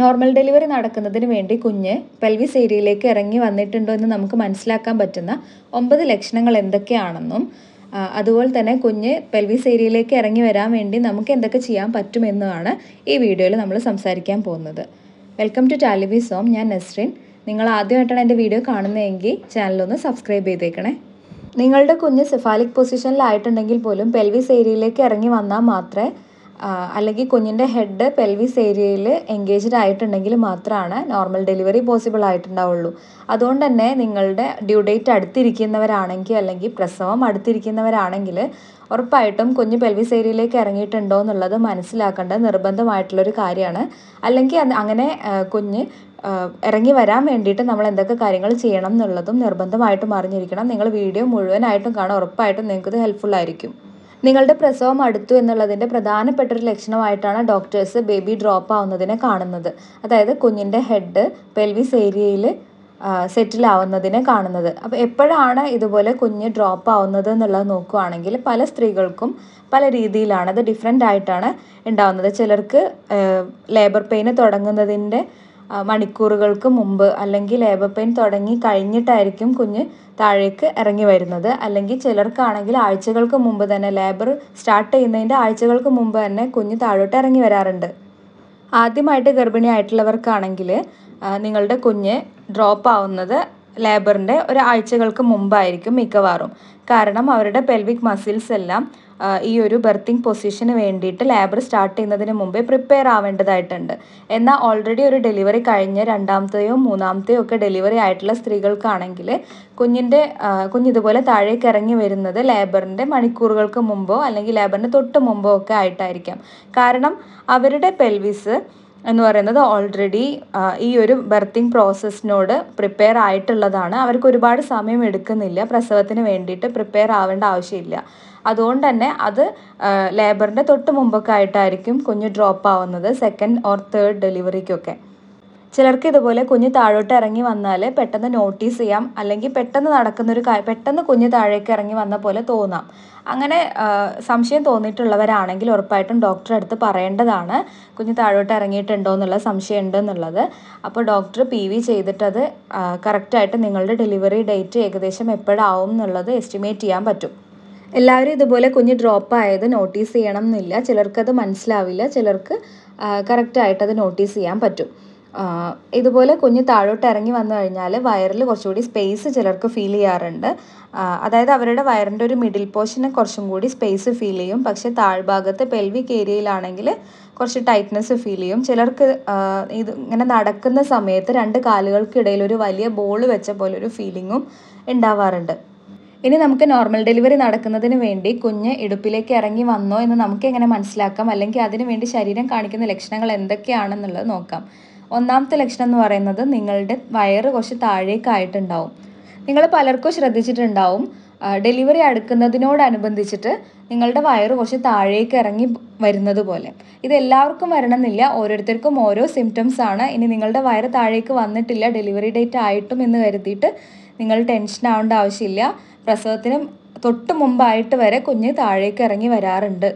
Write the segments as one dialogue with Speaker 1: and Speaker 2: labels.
Speaker 1: normal delivery നടക്കുന്നതിന് വേണ്ടി കുഞ്ഞ് പെൽവിസ് ഏരിയയിലേക്ക് ഇറങ്ങി വന്നിട്ടുണ്ടോ എന്ന് നമുക്ക് മനസ്സിലാക്കാൻ പറ്റുന്ന ഒമ്പത് ലക്ഷണങ്ങൾ എന്തൊക്കെയാണെന്നും അതുപോലെ തന്നെ കുഞ്ഞ് പെൽവിസ് ഏരിയയിലേക്ക് ഇറങ്ങി വരാൻ വേണ്ടി നമുക്ക് എന്തൊക്കെ ചെയ്യാൻ പറ്റുമെന്നുമാണ് ഈ വീഡിയോയിൽ നമ്മൾ സംസാരിക്കാൻ പോകുന്നത് വെൽക്കം ടു ടാലിബി സോം ഞാൻ നസ്രിൻ നിങ്ങൾ ആദ്യമായിട്ടാണ് എൻ്റെ വീഡിയോ കാണുന്നതെങ്കിൽ ചാനലൊന്ന് സബ്സ്ക്രൈബ് ചെയ്തേക്കണേ നിങ്ങളുടെ കുഞ്ഞ് സെഫാലിക് പൊസിഷനിലായിട്ടുണ്ടെങ്കിൽ പോലും പെൽവിസ് ഏരിയയിലേക്ക് ഇറങ്ങി വന്നാൽ മാത്രമേ അല്ലെങ്കിൽ കുഞ്ഞിൻ്റെ ഹെഡ് പെൽവിസ് ഏരിയയിൽ എൻഗേജ്ഡ് ആയിട്ടുണ്ടെങ്കിൽ മാത്രമാണ് നോർമൽ ഡെലിവറി പോസിബിൾ ആയിട്ടുണ്ടാവുള്ളൂ അതുകൊണ്ട് തന്നെ നിങ്ങളുടെ ഡ്യൂ ഡേറ്റ് അടുത്തിരിക്കുന്നവരാണെങ്കിൽ അല്ലെങ്കിൽ പ്രസവം അടുത്തിരിക്കുന്നവരാണെങ്കിൽ ഉറപ്പായിട്ടും കുഞ്ഞ് പെൽവിസ് ഏരിയയിലേക്ക് ഇറങ്ങിയിട്ടുണ്ടോ എന്നുള്ളത് മനസ്സിലാക്കേണ്ട നിർബന്ധമായിട്ടുള്ളൊരു കാര്യമാണ് അല്ലെങ്കിൽ അങ്ങനെ കുഞ്ഞ് ഇറങ്ങി വരാൻ വേണ്ടിയിട്ട് നമ്മൾ എന്തൊക്കെ കാര്യങ്ങൾ ചെയ്യണം എന്നുള്ളതും നിർബന്ധമായിട്ടും അറിഞ്ഞിരിക്കണം നിങ്ങൾ വീഡിയോ മുഴുവനായിട്ടും കാണാൻ ഉറപ്പായിട്ടും നിങ്ങൾക്കിത് ഹെൽപ്ഫുൾ ആയിരിക്കും നിങ്ങളുടെ പ്രസവം അടുത്തു എന്നുള്ളതിൻ്റെ പ്രധാനപ്പെട്ട ഒരു ലക്ഷണമായിട്ടാണ് ഡോക്ടേഴ്സ് ബേബി ഡ്രോപ്പ് ആവുന്നതിനെ കാണുന്നത് അതായത് കുഞ്ഞിൻ്റെ ഹെഡ് പെൽവിസ് ഏരിയയിൽ സെറ്റിൽ ആവുന്നതിനെ കാണുന്നത് അപ്പോൾ എപ്പോഴാണ് ഇതുപോലെ കുഞ്ഞ് ഡ്രോപ്പ് ആവുന്നത് എന്നുള്ളത് നോക്കുകയാണെങ്കിൽ പല സ്ത്രീകൾക്കും പല രീതിയിലാണ് അത് ഡിഫറെൻ്റ് ആയിട്ടാണ് ഉണ്ടാവുന്നത് ചിലർക്ക് ലേബർ പെയിന് തുടങ്ങുന്നതിൻ്റെ മണിക്കൂറുകൾക്ക് മുമ്പ് അല്ലെങ്കിൽ ലേബർ പെയിൻ തുടങ്ങി കഴിഞ്ഞിട്ടായിരിക്കും കുഞ്ഞ് താഴേക്ക് ഇറങ്ങി വരുന്നത് അല്ലെങ്കിൽ ചിലർക്കാണെങ്കിൽ ആഴ്ചകൾക്ക് മുമ്പ് തന്നെ ലേബർ സ്റ്റാർട്ട് ചെയ്യുന്നതിൻ്റെ ആഴ്ചകൾക്ക് മുമ്പ് തന്നെ കുഞ്ഞ് താഴോട്ട് ഇറങ്ങി വരാറുണ്ട് ആദ്യമായിട്ട് ഗർഭിണിയായിട്ടുള്ളവർക്കാണെങ്കിൽ നിങ്ങളുടെ കുഞ്ഞ് ഡ്രോപ്പ് ആവുന്നത് ലേബറിൻ്റെ ഒരു ആഴ്ചകൾക്ക് മുമ്പായിരിക്കും മിക്കവാറും കാരണം അവരുടെ പെൽവിക് മസിൽസ് എല്ലാം ഈ ഒരു ബർത്തിങ് പൊസിഷന് വേണ്ടിയിട്ട് ലേബർ സ്റ്റാർട്ട് ചെയ്യുന്നതിന് മുമ്പേ പ്രിപ്പയർ ആവേണ്ടതായിട്ടുണ്ട് എന്നാൽ ഓൾറെഡി ഒരു ഡെലിവറി കഴിഞ്ഞ രണ്ടാമത്തെയോ മൂന്നാമത്തെയോ ഒക്കെ ഡെലിവറി ആയിട്ടുള്ള സ്ത്രീകൾക്കാണെങ്കിൽ കുഞ്ഞിൻ്റെ കുഞ്ഞിതുപോലെ താഴേക്ക് ഇറങ്ങി വരുന്നത് ലേബറിൻ്റെ മണിക്കൂറുകൾക്ക് മുമ്പോ അല്ലെങ്കിൽ ലേബറിൻ്റെ തൊട്ട് മുമ്പോ ഒക്കെ ആയിട്ടായിരിക്കാം കാരണം അവരുടെ പെൽവിസ് എന്ന് പറയുന്നത് ഓൾറെഡി ഈ ഒരു ബർത്തിങ് പ്രോസസ്സിനോട് പ്രിപ്പയർ ആയിട്ടുള്ളതാണ് അവർക്ക് ഒരുപാട് സമയം എടുക്കുന്നില്ല പ്രസവത്തിന് വേണ്ടിയിട്ട് പ്രിപ്പയർ ആവേണ്ട ആവശ്യമില്ല അതുകൊണ്ട് തന്നെ അത് ലേബറിൻ്റെ തൊട്ട് മുമ്പൊക്കെ ആയിട്ടായിരിക്കും കുഞ്ഞ് ഡ്രോപ്പ് ആവുന്നത് സെക്കൻഡ് ഓർ തേർഡ് ഡെലിവറിക്കൊക്കെ ചിലർക്ക് ഇതുപോലെ കുഞ്ഞ് താഴോട്ട് ഇറങ്ങി വന്നാൽ പെട്ടെന്ന് നോട്ടീസ് ചെയ്യാം അല്ലെങ്കിൽ പെട്ടെന്ന് നടക്കുന്നൊരു കാര്യം പെട്ടെന്ന് കുഞ്ഞ് താഴേക്ക് ഇറങ്ങി വന്ന പോലെ തോന്നാം അങ്ങനെ സംശയം തോന്നിയിട്ടുള്ളവരാണെങ്കിൽ ഉറപ്പായിട്ടും ഡോക്ടറെ അടുത്ത് പറയേണ്ടതാണ് കുഞ്ഞ് താഴോട്ട് ഇറങ്ങിയിട്ടുണ്ടോ എന്നുള്ള സംശയം ഉണ്ടെന്നുള്ളത് അപ്പോൾ ഡോക്ടർ പി വി ചെയ്തിട്ടത് കറക്റ്റായിട്ട് നിങ്ങളുടെ ഡെലിവറി ഡേറ്റ് ഏകദേശം എപ്പോഴാവും എന്നുള്ളത് എസ്റ്റിമേറ്റ് ചെയ്യാൻ പറ്റും എല്ലാവരും ഇതുപോലെ കുഞ്ഞ് ഡ്രോപ്പ് ആയത് നോട്ടീസ് ചെയ്യണം എന്നില്ല ചിലർക്കത് മനസ്സിലാവില്ല ചിലർക്ക് കറക്റ്റായിട്ടത് നോട്ടീസ് ചെയ്യാൻ പറ്റും ഇതുപോലെ കുഞ്ഞ് താഴോട്ട് ഇറങ്ങി വന്നു കഴിഞ്ഞാൽ വയറിൽ കുറച്ചുകൂടി സ്പേസ് ചിലർക്ക് ഫീൽ ചെയ്യാറുണ്ട് അതായത് അവരുടെ വയറിൻ്റെ ഒരു മിഡിൽ പോർഷന് കുറച്ചും കൂടി സ്പേസ് ഫീൽ ചെയ്യും പക്ഷേ താഴ്ഭാഗത്ത് പെൽവിക് ഏരിയയിലാണെങ്കിൽ കുറച്ച് ടൈറ്റ്നസ് ഫീൽ ചെയ്യും ചിലർക്ക് ഇത് ഇങ്ങനെ നടക്കുന്ന സമയത്ത് രണ്ട് കാലുകൾക്കിടയിൽ ഒരു വലിയ ബോൾ വെച്ച പോലെ ഒരു ഫീലിങ്ങും ഉണ്ടാവാറുണ്ട് ഇനി നമുക്ക് നോർമൽ ഡെലിവറി നടക്കുന്നതിന് വേണ്ടി കുഞ്ഞ് ഇടുപ്പിലേക്ക് ഇറങ്ങി വന്നോ എന്ന് നമുക്ക് എങ്ങനെ മനസ്സിലാക്കാം അല്ലെങ്കിൽ അതിനുവേണ്ടി ശരീരം കാണിക്കുന്ന ലക്ഷണങ്ങൾ എന്തൊക്കെയാണെന്നുള്ളത് നോക്കാം ഒന്നാമത്തെ ലക്ഷണം എന്ന് പറയുന്നത് നിങ്ങളുടെ വയറ് കുറച്ച് താഴേക്കായിട്ടുണ്ടാവും നിങ്ങൾ പലർക്കും ശ്രദ്ധിച്ചിട്ടുണ്ടാവും ഡെലിവറി അടുക്കുന്നതിനോടനുബന്ധിച്ചിട്ട് നിങ്ങളുടെ വയറ് കുറച്ച് താഴേക്ക് ഇറങ്ങി വരുന്നത് പോലെ ഇത് എല്ലാവർക്കും വരണമെന്നില്ല ഓരോരുത്തർക്കും ഓരോ സിംറ്റംസ് ആണ് ഇനി നിങ്ങളുടെ വയറ് താഴേക്ക് വന്നിട്ടില്ല ഡെലിവറി ഡേറ്റ് ആയിട്ടും എന്ന് കരുതിയിട്ട് നിങ്ങൾ ടെൻഷൻ ആവേണ്ട ആവശ്യമില്ല പ്രസവത്തിനും തൊട്ട് മുമ്പായിട്ട് വരെ കുഞ്ഞ് താഴേക്ക് ഇറങ്ങി വരാറുണ്ട്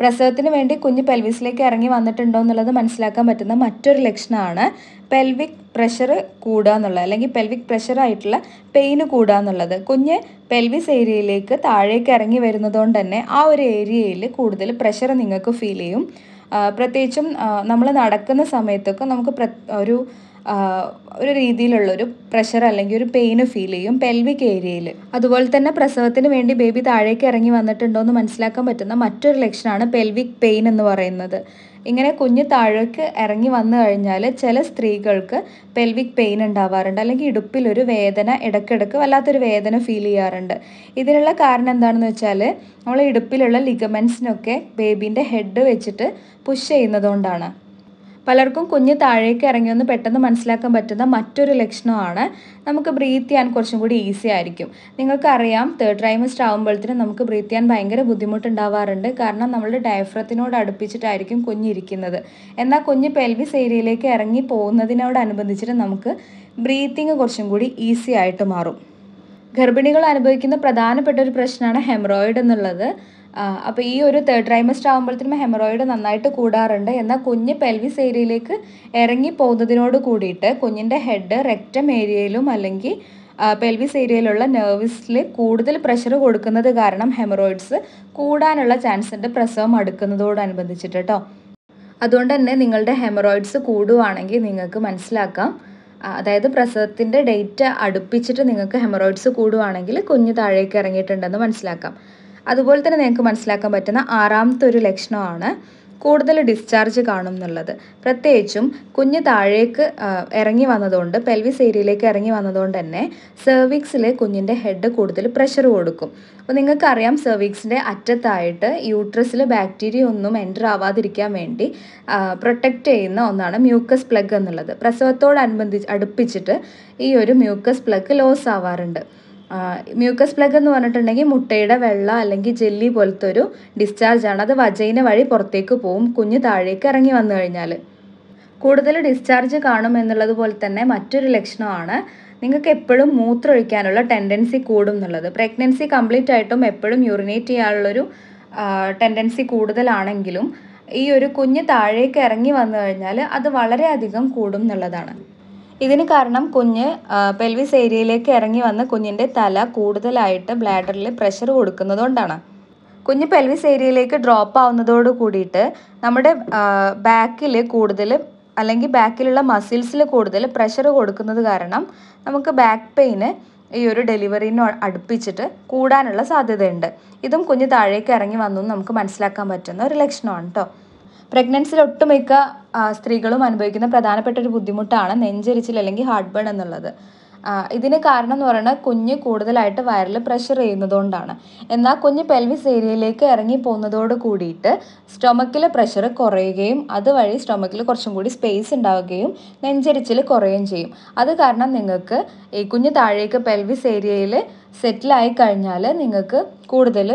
Speaker 1: പ്രസവത്തിന് വേണ്ടി കുഞ്ഞ് പെൽവിസിലേക്ക് ഇറങ്ങി വന്നിട്ടുണ്ടോ എന്നുള്ളത് മനസ്സിലാക്കാൻ പറ്റുന്ന മറ്റൊരു ലക്ഷണമാണ് പെൽവിക് പ്രഷർ കൂടുക എന്നുള്ളത് അല്ലെങ്കിൽ പെൽവിക് പ്രഷറായിട്ടുള്ള പെയിന് കൂടുക എന്നുള്ളത് കുഞ്ഞ് പെൽവിസ് ഏരിയയിലേക്ക് താഴേക്ക് ഇറങ്ങി വരുന്നതുകൊണ്ട് തന്നെ ആ ഒരു ഏരിയയിൽ കൂടുതൽ പ്രഷർ നിങ്ങൾക്ക് ഫീൽ ചെയ്യും പ്രത്യേകിച്ചും നമ്മൾ നടക്കുന്ന സമയത്തൊക്കെ നമുക്ക് ഒരു ഒരു രീതിയിലുള്ള ഒരു പ്രഷർ അല്ലെങ്കിൽ ഒരു പെയിന് ഫീൽ ചെയ്യും പെൽവിക് ഏരിയയിൽ അതുപോലെ തന്നെ പ്രസവത്തിന് വേണ്ടി ബേബി താഴേക്ക് ഇറങ്ങി വന്നിട്ടുണ്ടോ എന്ന് മനസ്സിലാക്കാൻ പറ്റുന്ന മറ്റൊരു ലക്ഷണമാണ് പെൽവിക് പെയിൻ എന്ന് പറയുന്നത് ഇങ്ങനെ കുഞ്ഞ് താഴേക്ക് ഇറങ്ങി വന്നു കഴിഞ്ഞാൽ ചില സ്ത്രീകൾക്ക് പെൽവിക് പെയിൻ ഉണ്ടാവാറുണ്ട് അല്ലെങ്കിൽ ഇടുപ്പിലൊരു വേദന ഇടയ്ക്കിടയ്ക്ക് വല്ലാത്തൊരു വേദന ഫീൽ ചെയ്യാറുണ്ട് ഇതിനുള്ള കാരണം എന്താണെന്ന് വെച്ചാൽ നമ്മൾ ഇടുപ്പിലുള്ള ലിഗമെൻസിനൊക്കെ ബേബീൻ്റെ ഹെഡ് വെച്ചിട്ട് പുഷ് ചെയ്യുന്നതുകൊണ്ടാണ് പലർക്കും കുഞ്ഞ് താഴേക്ക് ഇറങ്ങിയൊന്ന് പെട്ടെന്ന് മനസ്സിലാക്കാൻ പറ്റുന്ന മറ്റൊരു ലക്ഷണമാണ് നമുക്ക് ബ്രീത്ത് ചെയ്യാൻ കുറച്ചും കൂടി ഈസി ആയിരിക്കും നിങ്ങൾക്കറിയാം തേർഡ് ട്രൈമസ്റ്റർ ആകുമ്പോഴത്തേനും നമുക്ക് ബ്രീത്ത് ചെയ്യാൻ ഭയങ്കര ബുദ്ധിമുട്ടുണ്ടാവാറുണ്ട് കാരണം നമ്മളുടെ ഡയഫ്രത്തിനോട് അടുപ്പിച്ചിട്ടായിരിക്കും കുഞ്ഞിരിക്കുന്നത് എന്നാൽ കുഞ്ഞ് പെൽവിസ് ഏരിയയിലേക്ക് ഇറങ്ങി പോകുന്നതിനോടനുബന്ധിച്ചിട്ട് നമുക്ക് ബ്രീത്തിങ് കുറച്ചും കൂടി ഈസി ആയിട്ട് മാറും ഗർഭിണികൾ അനുഭവിക്കുന്ന പ്രധാനപ്പെട്ട ഒരു പ്രശ്നമാണ് ഹെമറോയിഡ് എന്നുള്ളത് അപ്പോൾ ഈ ഒരു തേർഡ് ട്രൈമസ്റ്റർ ആകുമ്പോഴത്തേനും ഹെമറോയിഡ് നന്നായിട്ട് കൂടാറുണ്ട് എന്നാൽ കുഞ്ഞ് പെൽവിസ് ഏരിയയിലേക്ക് ഇറങ്ങി പോകുന്നതിനോട് കൂടിയിട്ട് കുഞ്ഞിൻ്റെ ഹെഡ് റെക്റ്റം ഏരിയയിലും അല്ലെങ്കിൽ പെൽവിസ് ഏരിയയിലുള്ള നെർവിസിൽ കൂടുതൽ പ്രഷർ കൊടുക്കുന്നത് കാരണം ഹെമറോയിഡ്സ് കൂടാനുള്ള ചാൻസ് ഉണ്ട് പ്രസവം അടുക്കുന്നതോടനുബന്ധിച്ചിട്ട് കേട്ടോ അതുകൊണ്ട് തന്നെ നിങ്ങളുടെ ഹെമറോയിഡ്സ് കൂടുവാണെങ്കിൽ നിങ്ങൾക്ക് മനസ്സിലാക്കാം അതായത് പ്രസവത്തിൻ്റെ ഡേറ്റ് അടുപ്പിച്ചിട്ട് നിങ്ങൾക്ക് ഹെമറോയിഡ്സ് കൂടുവാണെങ്കിൽ കുഞ്ഞ് താഴേക്ക് ഇറങ്ങിയിട്ടുണ്ടെന്ന് മനസ്സിലാക്കാം അതുപോലെ തന്നെ നിങ്ങൾക്ക് മനസ്സിലാക്കാൻ പറ്റുന്ന ആറാമത്തെ ഒരു ലക്ഷണമാണ് കൂടുതൽ ഡിസ്ചാർജ് കാണും എന്നുള്ളത് പ്രത്യേകിച്ചും കുഞ്ഞ് താഴേക്ക് ഇറങ്ങി വന്നതുകൊണ്ട് പെൽവിസ് ഏരിയയിലേക്ക് ഇറങ്ങി വന്നതുകൊണ്ട് തന്നെ സെർവിക്സിൽ കുഞ്ഞിൻ്റെ ഹെഡ് കൂടുതൽ പ്രഷർ കൊടുക്കും അപ്പോൾ നിങ്ങൾക്കറിയാം സെർവിക്സിൻ്റെ അറ്റത്തായിട്ട് യൂട്രസിൽ ബാക്ടീരിയ ഒന്നും എൻ്റർ ആവാതിരിക്കാൻ വേണ്ടി പ്രൊട്ടക്റ്റ് ചെയ്യുന്ന ഒന്നാണ് മ്യൂക്കസ് പ്ലഗ് എന്നുള്ളത് പ്രസവത്തോടനുബന്ധിച്ച് അടുപ്പിച്ചിട്ട് ഈ ഒരു മ്യൂക്കസ് പ്ലഗ് ലോസ് ആവാറുണ്ട് മ്യൂക്കസ് പ്ലഗ് എന്ന് പറഞ്ഞിട്ടുണ്ടെങ്കിൽ മുട്ടയുടെ വെള്ള അല്ലെങ്കിൽ ജെല്ലി പോലത്തെ ഒരു ഡിസ്ചാർജ് ആണ് അത് വജൈന വഴി പുറത്തേക്ക് പോവും കുഞ്ഞ് താഴേക്ക് ഇറങ്ങി വന്നു കഴിഞ്ഞാൽ കൂടുതൽ ഡിസ്ചാർജ് കാണും എന്നുള്ളത് പോലെ തന്നെ മറ്റൊരു ലക്ഷണമാണ് നിങ്ങൾക്ക് എപ്പോഴും മൂത്രമൊഴിക്കാനുള്ള ടെൻഡൻസി കൂടും എന്നുള്ളത് പ്രഗ്നൻസി കംപ്ലീറ്റ് ആയിട്ടും എപ്പോഴും യൂറിനേറ്റ് ചെയ്യാനുള്ളൊരു ടെൻഡൻസി കൂടുതലാണെങ്കിലും ഈ ഒരു കുഞ്ഞ് താഴേക്ക് ഇറങ്ങി വന്നു കഴിഞ്ഞാൽ അത് വളരെയധികം കൂടും എന്നുള്ളതാണ് ഇതിന് കാരണം കുഞ്ഞ് പെൽവിസ് ഏരിയയിലേക്ക് ഇറങ്ങി വന്ന് കുഞ്ഞിൻ്റെ തല കൂടുതലായിട്ട് ബ്ലാഡറിൽ പ്രഷർ കൊടുക്കുന്നതുകൊണ്ടാണ് കുഞ്ഞ് പെൽവിസ് ഏരിയയിലേക്ക് ഡ്രോപ്പ് ആവുന്നതോട് കൂടിയിട്ട് നമ്മുടെ ബാക്കിൽ കൂടുതൽ അല്ലെങ്കിൽ ബാക്കിലുള്ള മസിൽസിൽ കൂടുതൽ പ്രഷർ കൊടുക്കുന്നത് കാരണം നമുക്ക് ബാക്ക് പെയിന് ഈ ഒരു ഡെലിവറിനെ അടുപ്പിച്ചിട്ട് കൂടാനുള്ള സാധ്യതയുണ്ട് ഇതും കുഞ്ഞ് താഴേക്ക് ഇറങ്ങി വന്നു നമുക്ക് മനസ്സിലാക്കാൻ പറ്റുന്ന ഒരു ലക്ഷണമാണ് കേട്ടോ പ്രഗ്നൻസിൽ ഒട്ടുമിക്ക സ്ത്രീകളും അനുഭവിക്കുന്ന പ്രധാനപ്പെട്ട ഒരു ബുദ്ധിമുട്ടാണ് നെഞ്ചരിച്ചിൽ അല്ലെങ്കിൽ ഹാർട്ട് ബേൺ എന്നുള്ളത് ഇതിന് കാരണം എന്ന് പറയുന്നത് കുഞ്ഞ് കൂടുതലായിട്ട് വയറിൽ പ്രഷർ ചെയ്യുന്നതുകൊണ്ടാണ് എന്നാൽ കുഞ്ഞ് പെൽവിസ് ഏരിയയിലേക്ക് ഇറങ്ങി പോകുന്നതോട് കൂടിയിട്ട് സ്റ്റൊമക്കിലെ പ്രഷർ കുറയുകയും അതുവഴി സ്റ്റൊമക്കിൽ കുറച്ചും കൂടി സ്പേസ് ഉണ്ടാവുകയും നെഞ്ചരിച്ചിൽ കുറയുകയും ചെയ്യും അത് കാരണം നിങ്ങൾക്ക് ഈ കുഞ്ഞ് താഴേക്ക് പെൽവിസ് ഏരിയയിൽ സെറ്റിലായി കഴിഞ്ഞാൽ നിങ്ങൾക്ക് കൂടുതൽ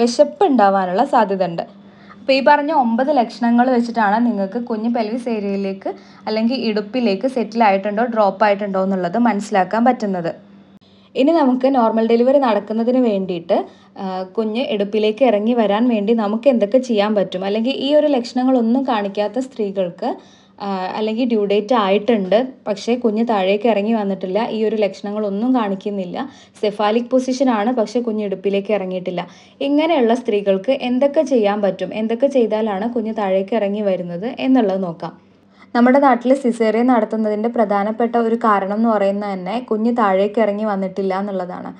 Speaker 1: വിശപ്പ് ഉണ്ടാവാനുള്ള ഉണ്ട് അപ്പോൾ ഈ പറഞ്ഞ ഒമ്പത് ലക്ഷണങ്ങൾ വെച്ചിട്ടാണ് നിങ്ങൾക്ക് കുഞ്ഞ് പെൽവിസ് ഏരിയയിലേക്ക് അല്ലെങ്കിൽ ഇടുപ്പിലേക്ക് സെറ്റിൽ ആയിട്ടുണ്ടോ ഡ്രോപ്പ് ആയിട്ടുണ്ടോ എന്നുള്ളത് മനസ്സിലാക്കാൻ പറ്റുന്നത് ഇനി നമുക്ക് നോർമൽ ഡെലിവറി നടക്കുന്നതിന് വേണ്ടിയിട്ട് കുഞ്ഞ് എടുപ്പിലേക്ക് ഇറങ്ങി വരാൻ വേണ്ടി നമുക്ക് എന്തൊക്കെ ചെയ്യാൻ പറ്റും അല്ലെങ്കിൽ ഈ ഒരു ലക്ഷണങ്ങളൊന്നും കാണിക്കാത്ത സ്ത്രീകൾക്ക് അല്ലെങ്കിൽ ഡ്യൂ ഡേറ്റ് ആയിട്ടുണ്ട് പക്ഷേ കുഞ്ഞ് താഴേക്ക് ഇറങ്ങി വന്നിട്ടില്ല ഈ ഒരു ലക്ഷണങ്ങളൊന്നും കാണിക്കുന്നില്ല സെഫാലിക് പൊസിഷനാണ് പക്ഷേ കുഞ്ഞ് ഇടുപ്പിലേക്ക് ഇറങ്ങിയിട്ടില്ല ഇങ്ങനെയുള്ള സ്ത്രീകൾക്ക് എന്തൊക്കെ ചെയ്യാൻ പറ്റും എന്തൊക്കെ ചെയ്താലാണ് കുഞ്ഞ് താഴേക്ക് ഇറങ്ങി വരുന്നത് എന്നുള്ളത് നോക്കാം നമ്മുടെ നാട്ടിൽ സിസേറിയ നടത്തുന്നതിൻ്റെ പ്രധാനപ്പെട്ട ഒരു കാരണം എന്ന് പറയുന്നത് തന്നെ കുഞ്ഞ് താഴേക്ക് ഇറങ്ങി വന്നിട്ടില്ല എന്നുള്ളതാണ്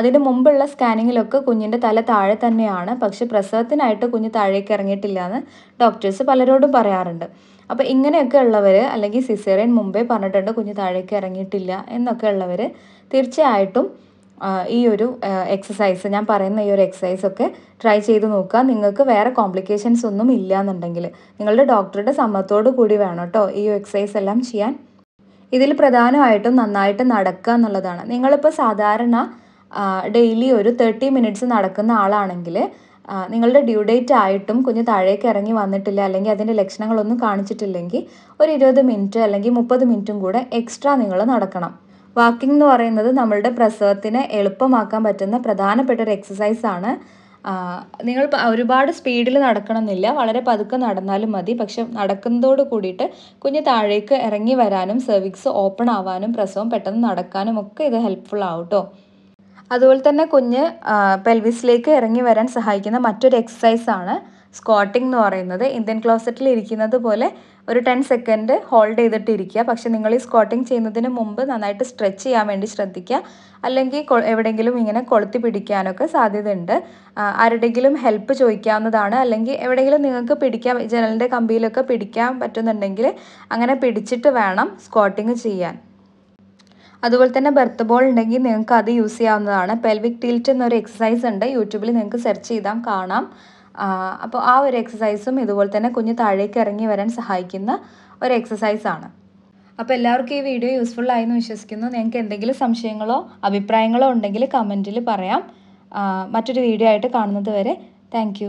Speaker 1: അതിന് മുമ്പുള്ള സ്കാനിങ്ങിലൊക്കെ കുഞ്ഞിൻ്റെ തല താഴെ തന്നെയാണ് പക്ഷെ പ്രസവത്തിനായിട്ട് കുഞ്ഞ് താഴേക്ക് ഇറങ്ങിയിട്ടില്ല എന്ന് ഡോക്ടേഴ്സ് പലരോടും പറയാറുണ്ട് അപ്പോൾ ഇങ്ങനെയൊക്കെ ഉള്ളവർ അല്ലെങ്കിൽ സിസേറിയൻ മുമ്പേ പറഞ്ഞിട്ടുണ്ട് കുഞ്ഞ് താഴേക്ക് ഇറങ്ങിയിട്ടില്ല എന്നൊക്കെ ഉള്ളവർ തീർച്ചയായിട്ടും ഈ ഒരു എക്സസൈസ് ഞാൻ പറയുന്ന ഈ ഒരു എക്സസൈസ് ഒക്കെ ട്രൈ ചെയ്ത് നോക്കുക നിങ്ങൾക്ക് വേറെ കോംപ്ലിക്കേഷൻസ് ഒന്നും ഇല്ല എന്നുണ്ടെങ്കിൽ നിങ്ങളുടെ ഡോക്ടറുടെ സമ്മതത്തോടു കൂടി വേണം കേട്ടോ ഈ എക്സസൈസ് എല്ലാം ചെയ്യാൻ ഇതിൽ പ്രധാനമായിട്ടും നന്നായിട്ട് നടക്കുക എന്നുള്ളതാണ് നിങ്ങളിപ്പോൾ സാധാരണ ഡെയിലി ഒരു തേർട്ടി മിനിറ്റ്സ് നടക്കുന്ന ആളാണെങ്കിൽ നിങ്ങളുടെ ഡ്യൂ ഡേറ്റ് ആയിട്ടും കുഞ്ഞ് താഴേക്ക് ഇറങ്ങി വന്നിട്ടില്ല അല്ലെങ്കിൽ അതിൻ്റെ ലക്ഷണങ്ങളൊന്നും കാണിച്ചിട്ടില്ലെങ്കിൽ ഒരു ഇരുപത് മിനിറ്റ് അല്ലെങ്കിൽ മുപ്പത് മിനിറ്റും കൂടെ എക്സ്ട്രാ നിങ്ങൾ നടക്കണം വാക്കിംഗ് എന്ന് പറയുന്നത് നമ്മളുടെ പ്രസവത്തിനെ എളുപ്പമാക്കാൻ പറ്റുന്ന പ്രധാനപ്പെട്ട ഒരു എക്സസൈസാണ് നിങ്ങൾ ഒരുപാട് സ്പീഡിൽ നടക്കണമെന്നില്ല വളരെ പതുക്കെ നടന്നാലും മതി പക്ഷെ നടക്കുന്നതോട് കൂടിയിട്ട് കുഞ്ഞ് താഴേക്ക് ഇറങ്ങി വരാനും സെർവിക്സ് ഓപ്പൺ ആവാനും പ്രസവം പെട്ടെന്ന് നടക്കാനും ഒക്കെ ഇത് ഹെൽപ്ഫുൾ ആവും കേട്ടോ അതുപോലെ തന്നെ കുഞ്ഞ് പെൽവിസിലേക്ക് ഇറങ്ങി വരാൻ സഹായിക്കുന്ന മറ്റൊരു എക്സസൈസാണ് സ്ക്വാട്ടിംഗ് എന്ന് പറയുന്നത് ഇന്ത്യൻ ക്ലോസറ്റിൽ ഇരിക്കുന്നത് പോലെ ഒരു ടെൻ സെക്കൻഡ് ഹോൾഡ് ചെയ്തിട്ട് ഇരിക്കുക പക്ഷേ നിങ്ങൾ ഈ സ്ക്വാട്ടിംഗ് ചെയ്യുന്നതിന് മുമ്പ് നന്നായിട്ട് സ്ട്രെച്ച് ചെയ്യാൻ വേണ്ടി ശ്രദ്ധിക്കുക അല്ലെങ്കിൽ എവിടെയെങ്കിലും ഇങ്ങനെ കൊളുത്തി പിടിക്കാനൊക്കെ സാധ്യതയുണ്ട് ആരുടെങ്കിലും ഹെൽപ്പ് ചോദിക്കാവുന്നതാണ് അല്ലെങ്കിൽ എവിടെയെങ്കിലും നിങ്ങൾക്ക് പിടിക്കാൻ ജനലിൻ്റെ കമ്പിയിലൊക്കെ പിടിക്കാൻ പറ്റുന്നുണ്ടെങ്കിൽ അങ്ങനെ പിടിച്ചിട്ട് വേണം സ്കോട്ടിങ് ചെയ്യാൻ അതുപോലെ തന്നെ ബർത്ത് ബോൾ ഉണ്ടെങ്കിൽ നിങ്ങൾക്ക് അത് യൂസ് ചെയ്യാവുന്നതാണ് പെൽവിക് ടീൽറ്റ് എന്നൊരു എക്സസൈസ് ഉണ്ട് യൂട്യൂബിൽ നിങ്ങൾക്ക് സെർച്ച് ചെയ്താൽ കാണാം അപ്പോൾ ആ ഒരു എക്സസൈസും ഇതുപോലെ തന്നെ കുഞ്ഞ് താഴേക്ക് ഇറങ്ങി വരാൻ സഹായിക്കുന്ന ഒരു എക്സസൈസാണ് അപ്പോൾ എല്ലാവർക്കും ഈ വീഡിയോ യൂസ്ഫുൾ ആയെന്ന് വിശ്വസിക്കുന്നു നിങ്ങൾക്ക് എന്തെങ്കിലും സംശയങ്ങളോ അഭിപ്രായങ്ങളോ ഉണ്ടെങ്കിൽ കമൻറ്റിൽ പറയാം മറ്റൊരു വീഡിയോ ആയിട്ട് കാണുന്നത് വരെ താങ്ക്